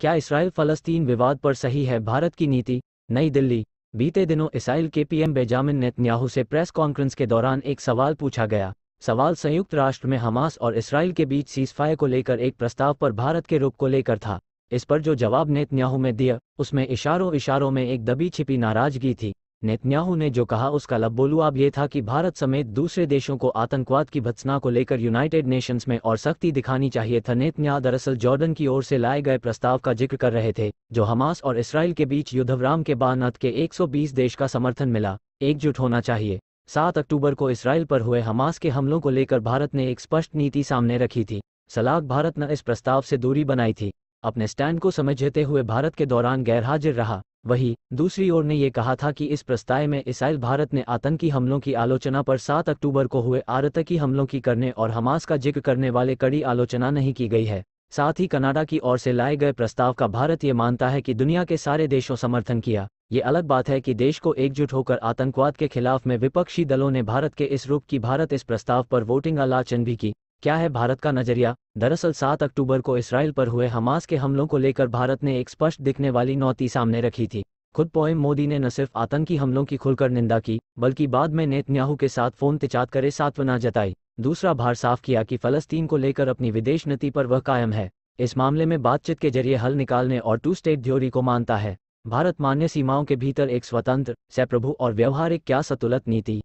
क्या इसराइल फलस्तीन विवाद पर सही है भारत की नीति नई दिल्ली बीते दिनों इसराइल के पीएम बेजामिन नेतन्याहू से प्रेस कॉन्फ्रेंस के दौरान एक सवाल पूछा गया सवाल संयुक्त राष्ट्र में हमास और इसराइल के बीच सीजफायर को लेकर एक प्रस्ताव पर भारत के रुख को लेकर था इस पर जो जवाब नेतन्याहू में दिया उसमें इशारों इशारों में एक दबी छिपी नाराजगी थी नेतन्याहू ने जो कहा उसका लबोलुआब यह था कि भारत समेत दूसरे देशों को आतंकवाद की भत्सना को लेकर यूनाइटेड नेशंस में और सख्ती दिखानी चाहिए था नेतन्याह दरअसल जॉर्डन की ओर से लाए गए प्रस्ताव का जिक्र कर रहे थे जो हमास और इसराइल के बीच युद्धवराम के बाद के 120 देश का समर्थन मिला एकजुट होना चाहिए सात अक्टूबर को इसराइल पर हुए हमास के हमलों को लेकर भारत ने एक स्पष्ट नीति सामने रखी थी सलाख भारत ने इस प्रस्ताव से दूरी बनाई थी अपने स्टैंड को समझते हुए भारत के दौरान गैरहाजिर रहा वहीं दूसरी ओर ने यह कहा था कि इस प्रस्ताव में इसराइल भारत ने आतंकी हमलों की आलोचना पर 7 अक्टूबर को हुए आतंकी हमलों की करने और हमास का जिक्र करने वाले कड़ी आलोचना नहीं की गई है साथ ही कनाडा की ओर से लाए गए प्रस्ताव का भारत ये मानता है कि दुनिया के सारे देशों समर्थन किया ये अलग बात है कि देश को एकजुट होकर आतंकवाद के खिलाफ में विपक्षी दलों ने भारत के इस रूप की भारत इस प्रस्ताव पर वोटिंग आलाचन भी की क्या है भारत का नजरिया दरअसल 7 अक्टूबर को इसराइल पर हुए हमास के हमलों को लेकर भारत ने एक स्पष्ट दिखने वाली नौती सामने रखी थी खुद पोएम मोदी ने न सिर्फ आतंकी हमलों की खुलकर निंदा की बल्कि बाद में नेतन्याहू के साथ फोन तिचात करे सात्वना जताई दूसरा भार साफ किया कि फलस्तीन को लेकर अपनी विदेश नीति पर वह कायम है इस मामले में बातचीत के जरिए हल निकालने और टू स्टेट थ्योरी को मानता है भारत मान्य सीमाओं के भीतर एक स्वतंत्र सप्रभु और व्यवहारिक क्या सतुलत नीति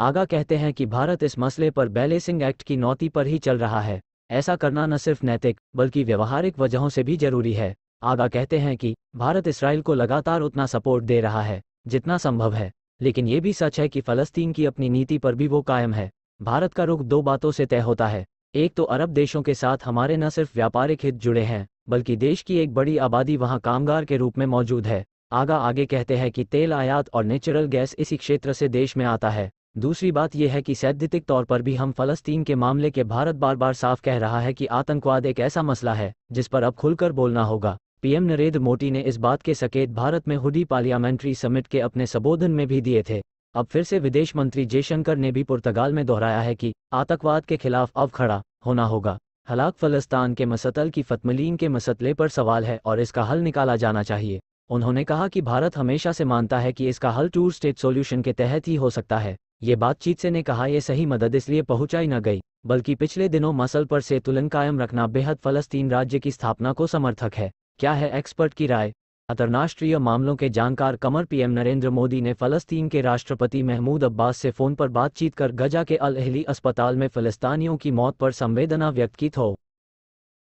आगा कहते हैं कि भारत इस मसले पर बैलेंसिंग एक्ट की नौती पर ही चल रहा है ऐसा करना न सिर्फ नैतिक बल्कि व्यवहारिक वजहों से भी जरूरी है आगा कहते हैं कि भारत इसराइल को लगातार उतना सपोर्ट दे रहा है जितना संभव है लेकिन ये भी सच है कि फलस्तीन की अपनी नीति पर भी वो कायम है भारत का रुख दो बातों से तय होता है एक तो अरब देशों के साथ हमारे न सिर्फ व्यापारिक हित जुड़े हैं बल्कि देश की एक बड़ी आबादी वहाँ कामगार के रूप में मौजूद है आगा आगे कहते हैं कि तेल आयात और नेचुरल गैस इसी क्षेत्र से देश में आता है दूसरी बात यह है कि सैद्धांतिक तौर पर भी हम फलस्तीन के मामले के भारत बार बार साफ कह रहा है कि आतंकवाद एक ऐसा मसला है जिस पर अब खुलकर बोलना होगा पीएम नरेंद्र मोदी ने इस बात के सकेत भारत में हुडी पार्लियामेंट्री समिट के अपने संबोधन में भी दिए थे अब फिर से विदेश मंत्री जयशंकर ने भी पुर्तगाल में दोहराया है कि आतंकवाद के खिलाफ अब खड़ा होना होगा हलाक फलस्तान के मसतल की फतमलीन के मसले पर सवाल है और इसका हल निकाला जाना चाहिए उन्होंने कहा कि भारत हमेशा से मानता है कि इसका हल टू स्टेट सॉल्यूशन के तहत ही हो सकता है ये बातचीत से ने कहा यह सही मदद इसलिए पहुंचाई न गई बल्कि पिछले दिनों मसल पर से तुलन कायम रखना बेहद फलस्तीन राज्य की स्थापना को समर्थक है क्या है एक्सपर्ट की राय अंतर्राष्ट्रीय मामलों के जानकार कमर पीएम नरेंद्र मोदी ने फलस्तीन के राष्ट्रपति महमूद अब्बास से फ़ोन पर बातचीत कर गजा के अल अहली अस्पताल में फ़लस्तानियों की मौत पर संवेदना व्यक्त की थो